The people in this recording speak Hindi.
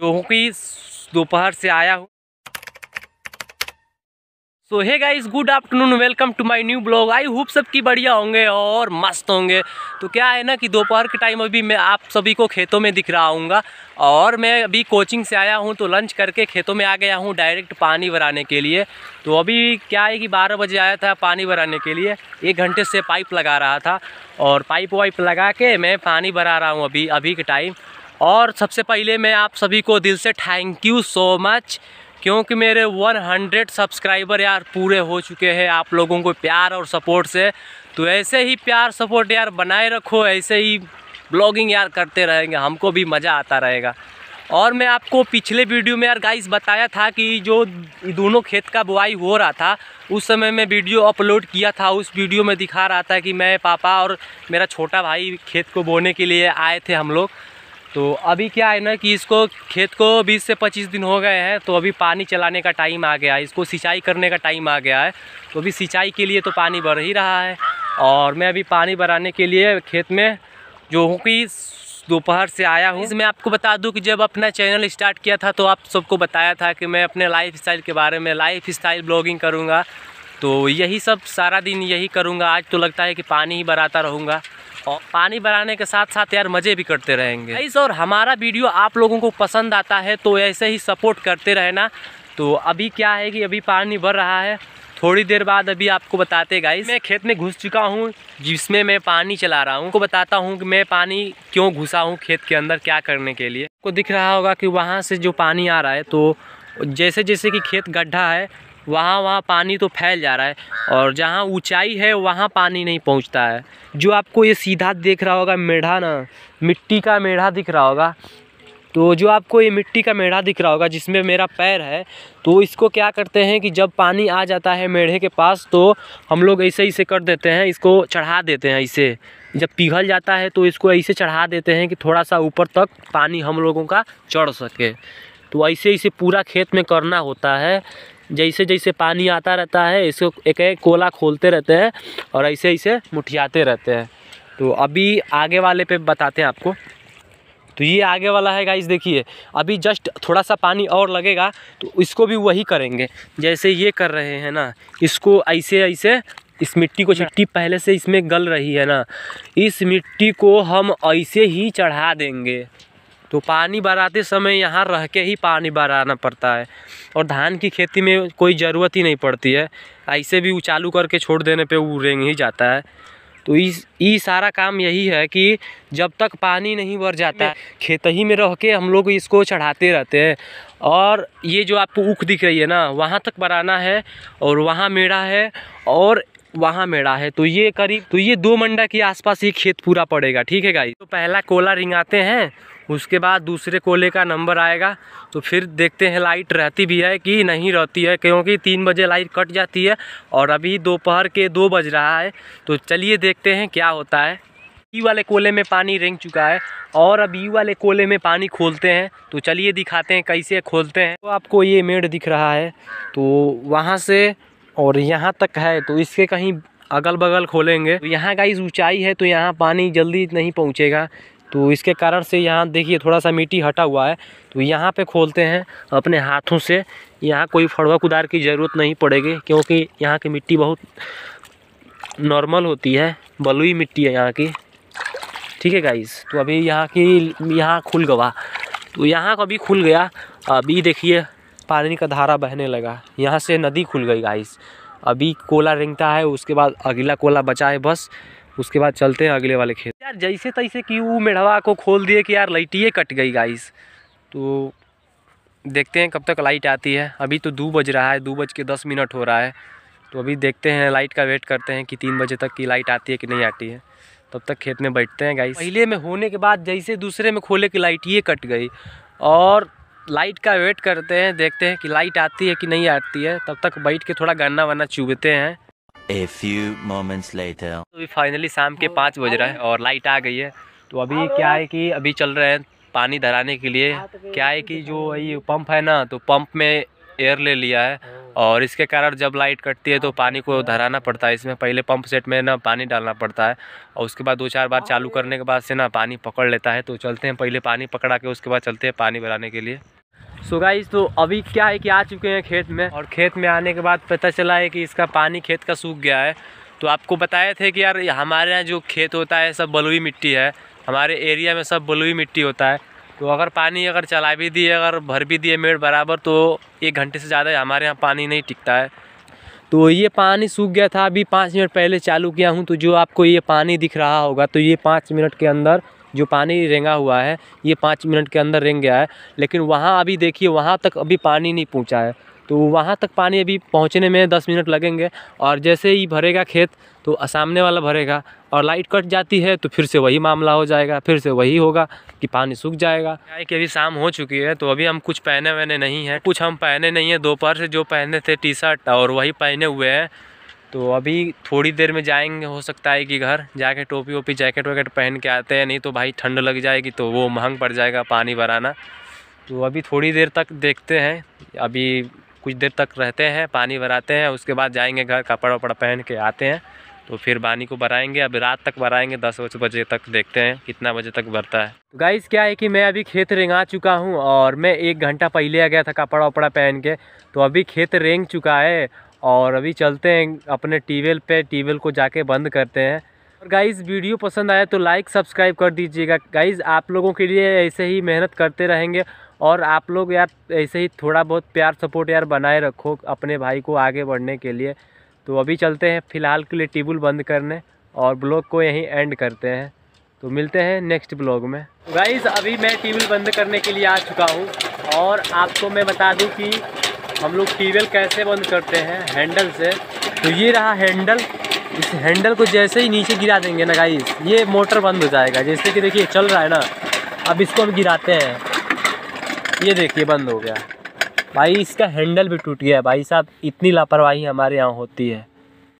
क्योंकि दोपहर से आया हूँ so hey guys good afternoon welcome to my new blog I hope सब की बढ़िया होंगे और मस्त होंगे तो क्या है ना कि दोपहर के टाइम अभी मैं आप सभी को खेतों में दिख रहा हूँ और मैं अभी कोचिंग से आया हूँ तो लंच करके खेतों में आ गया हूँ डायरेक्ट पानी भराने के लिए तो अभी क्या है कि बारह बजे आया था पानी भराने के लिए एक घंटे से पाइप लगा रहा था और पाइप वाइप लगा के मैं पानी भरा रहा हूँ अभी अभी के टाइम और सबसे पहले मैं आप सभी को दिल से थैंक यू सो मच क्योंकि मेरे 100 सब्सक्राइबर यार पूरे हो चुके हैं आप लोगों को प्यार और सपोर्ट से तो ऐसे ही प्यार सपोर्ट यार बनाए रखो ऐसे ही ब्लॉगिंग यार करते रहेंगे हमको भी मज़ा आता रहेगा और मैं आपको पिछले वीडियो में यार गाइस बताया था कि जो दोनों खेत का बुआई हो रहा था उस समय मैं वीडियो अपलोड किया था उस वीडियो में दिखा रहा था कि मैं पापा और मेरा छोटा भाई खेत को बोने के लिए आए थे हम लोग तो अभी क्या है ना कि इसको खेत को 20 से 25 दिन हो गए हैं तो अभी पानी चलाने का टाइम आ गया है इसको सिंचाई करने का टाइम आ गया है तो अभी सिंचाई के लिए तो पानी बढ़ ही रहा है और मैं अभी पानी बढ़ाने के लिए खेत में जो हूँ कि दोपहर से आया हूँ मैं आपको बता दूँ कि जब अपना चैनल स्टार्ट किया था तो आप सबको बताया था कि मैं अपने लाइफ स्टाइल के बारे में लाइफ स्टाइल ब्लॉगिंग करूँगा तो यही सब सारा दिन यही करूँगा आज तो लगता है कि पानी ही बराता रहूँगा और पानी बढ़ाने के साथ साथ यार मज़े भी करते रहेंगे इस और हमारा वीडियो आप लोगों को पसंद आता है तो ऐसे ही सपोर्ट करते रहना तो अभी क्या है कि अभी पानी बढ़ रहा है थोड़ी देर बाद अभी आपको बताते गाइस मैं खेत में घुस चुका हूँ जिसमें मैं पानी चला रहा हूँ उनको बताता हूँ कि मैं पानी क्यों घुसा हूँ खेत के अंदर क्या करने के लिए को दिख रहा होगा कि वहाँ से जो पानी आ रहा है तो जैसे जैसे कि खेत गड्ढा है वहाँ वहाँ पानी तो फैल जा रहा है और जहाँ ऊंचाई है वहाँ पानी नहीं पहुँचता है जो आपको ये सीधा देख रहा होगा मेढ़ा ना मिट्टी का मेढ़ा दिख रहा होगा तो जो आपको ये मिट्टी का मेढ़ा दिख रहा होगा जिसमें मेरा पैर है तो इसको क्या करते हैं कि जब पानी आ जाता है मेढ़े के पास तो हम लोग ऐसे ऐसे कर देते हैं इसको चढ़ा देते हैं इसे जब पिघल जाता है तो इसको ऐसे चढ़ा देते हैं कि थोड़ा सा ऊपर तक पानी हम लोगों का चढ़ सके तो ऐसे ऐसे पूरा खेत में करना होता है जैसे जैसे पानी आता रहता है इसको एक एक कोला खोलते रहते हैं और ऐसे ऐसे मुठियाते रहते हैं तो अभी आगे वाले पे बताते हैं आपको तो ये आगे वाला है गाइस देखिए अभी जस्ट थोड़ा सा पानी और लगेगा तो इसको भी वही करेंगे जैसे ये कर रहे हैं ना इसको ऐसे ऐसे इस मिट्टी को चिट्टी पहले से इसमें गल रही है ना इस मिट्टी को हम ऐसे ही चढ़ा देंगे तो पानी बराते समय यहाँ रह के ही पानी बराना पड़ता है और धान की खेती में कोई ज़रूरत ही नहीं पड़ती है ऐसे भी चालू करके छोड़ देने पे वो रेंग ही जाता है तो इस ये सारा काम यही है कि जब तक पानी नहीं भर जाता खेत ही में रह के हम लोग इसको चढ़ाते रहते हैं और ये जो आपको ऊख दिख रही है ना वहाँ तक बराना है और वहाँ मेड़ा है और वहाँ मेड़ा है तो ये करीब तो ये दो मंडा के आसपास ये खेत पूरा पड़ेगा ठीक है गाई तो पहला कोला रिंगाते हैं उसके बाद दूसरे कोले का नंबर आएगा तो फिर देखते हैं लाइट रहती भी है कि नहीं रहती है क्योंकि तीन बजे लाइट कट जाती है और अभी दोपहर के दो बज रहा है तो चलिए देखते हैं क्या होता है ई वाले कोले में पानी रेंग चुका है और अब ई वाले कोले में पानी खोलते हैं तो चलिए दिखाते हैं कैसे खोलते हैं तो आपको ये मेड़ दिख रहा है तो वहाँ से और यहाँ तक है तो इसके कहीं अगल बगल खोलेंगे तो यहाँ का इस ऊँचाई है तो यहाँ पानी जल्दी नहीं पहुँचेगा तो इसके कारण से यहाँ देखिए थोड़ा सा मिट्टी हटा हुआ है तो यहाँ पे खोलते हैं अपने हाथों से यहाँ कोई फड़वा कुदार की ज़रूरत नहीं पड़ेगी क्योंकि यहाँ की मिट्टी बहुत नॉर्मल होती है बलुई मिट्टी है यहाँ की ठीक है गाइस तो अभी यहाँ की यहाँ खुल गवा तो यहाँ का भी खुल गया अभी देखिए पानी का धारा बहने लगा यहाँ से नदी खुल गई गाइस अभी कोला रिंगता है उसके बाद अगला कोला बचा है बस उसके बाद चलते हैं अगले वाले खेत यार जैसे तैसे कि वो मेढ़वा को खोल दिए कि यार लाइटिए कट गई गाइस तो देखते हैं कब तक लाइट आती है अभी तो दो बज रहा है दो बज के दस मिनट हो रहा है तो अभी देखते हैं लाइट का वेट करते हैं कि तीन बजे तक की लाइट आती है कि नहीं आती है तब तक खेत में बैठते हैं गाइस पहले में होने के बाद जैसे दूसरे में खोले कि लाइट ये कट गई और लाइट का वेट करते हैं देखते हैं कि लाइट आती है कि नहीं आती है तब तक बैठ के थोड़ा गन्ना वन्ना चुभते हैं A few moments later. तो अभी फाइनली शाम के पाँच बज रहा है और लाइट आ गई है तो अभी क्या है कि अभी चल रहे हैं पानी धराने के लिए क्या है कि जो ये पंप है ना तो पंप में एयर ले लिया है और इसके कारण जब लाइट कटती है तो पानी को धराना पड़ता है इसमें पहले पंप सेट में ना पानी डालना पड़ता है और उसके बाद दो चार बार चालू करने के बाद से ना पानी पकड़ लेता है तो चलते हैं पहले पानी पकड़ा के उसके बाद चलते हैं पानी भराने के लिए सो so गाइज तो अभी क्या है कि आ चुके हैं खेत में और खेत में आने के बाद पता चला है कि इसका पानी खेत का सूख गया है तो आपको बताए थे कि यार हमारे यहाँ जो खेत होता है सब बलुई मिट्टी है हमारे एरिया में सब बलुई मिट्टी होता है तो अगर पानी अगर चला भी दिए अगर भर भी दिए मेड़ बराबर तो एक घंटे से ज़्यादा हमारे यहाँ पानी नहीं टिकता है तो ये पानी सूख गया था अभी पाँच मिनट पहले चालू किया हूँ तो जो आपको ये पानी दिख रहा होगा तो ये पाँच मिनट के अंदर जो पानी रेंगा हुआ है ये पाँच मिनट के अंदर रेंग गया है लेकिन वहाँ अभी देखिए वहाँ तक अभी पानी नहीं पहुँचा है तो वहाँ तक पानी अभी पहुँचने में दस मिनट लगेंगे और जैसे ही भरेगा खेत तो सामने वाला भरेगा और लाइट कट जाती है तो फिर से वही मामला हो जाएगा फिर से वही होगा कि पानी सूख जाएगा क्या कि अभी शाम हो चुकी है तो अभी हम कुछ पहने वहने नहीं हैं कुछ हम पहने नहीं हैं दोपहर से जो पहने थे टी शर्ट और वही पहने हुए हैं तो अभी थोड़ी देर में जाएंगे हो सकता है कि घर जाके टोपी वोपी जैकेट वैकेट पहन के आते हैं नहीं तो भाई ठंड लग जाएगी तो वो महंग पड़ जाएगा पानी भराना तो अभी थोड़ी देर तक देखते हैं अभी कुछ देर तक रहते हैं पानी भराते हैं उसके बाद जाएंगे घर कपड़ा वपड़ा पहन के आते हैं तो फिर पानी को भराएंगे अभी रात तक भराएंगे दस बजे तक देखते हैं कितना बजे तक भरता है तो गाइस क्या है कि मैं अभी खेत रेंगा चुका हूँ और मैं एक घंटा पहले आ गया था कपड़ा वपड़ा पहन के तो अभी खेत रेंग चुका है और अभी चलते हैं अपने ट्यूबवेल पे ट्यूबवेल को जाके बंद करते हैं और गाइज़ वीडियो पसंद आए तो लाइक सब्सक्राइब कर दीजिएगा गाइज़ आप लोगों के लिए ऐसे ही मेहनत करते रहेंगे और आप लोग यार ऐसे ही थोड़ा बहुत प्यार सपोर्ट यार बनाए रखो अपने भाई को आगे बढ़ने के लिए तो अभी चलते हैं फ़िलहाल के लिए टेबल बंद करने और ब्लॉग को यहीं एंड करते हैं तो मिलते हैं नेक्स्ट ब्लॉग में गाइज़ अभी मैं टेबल बंद करने के लिए आ चुका हूँ और आपको मैं बता दूँ कि हम लोग ट्यूबवेल कैसे बंद करते हैं हैंडल से तो ये रहा हैंडल इस हैंडल को जैसे ही नीचे गिरा देंगे ना गाइस ये मोटर बंद हो जाएगा जैसे कि देखिए चल रहा है ना अब इसको हम गिराते हैं ये देखिए बंद हो गया भाई इसका हैंडल भी टूट गया भाई साहब इतनी लापरवाही हमारे यहाँ होती है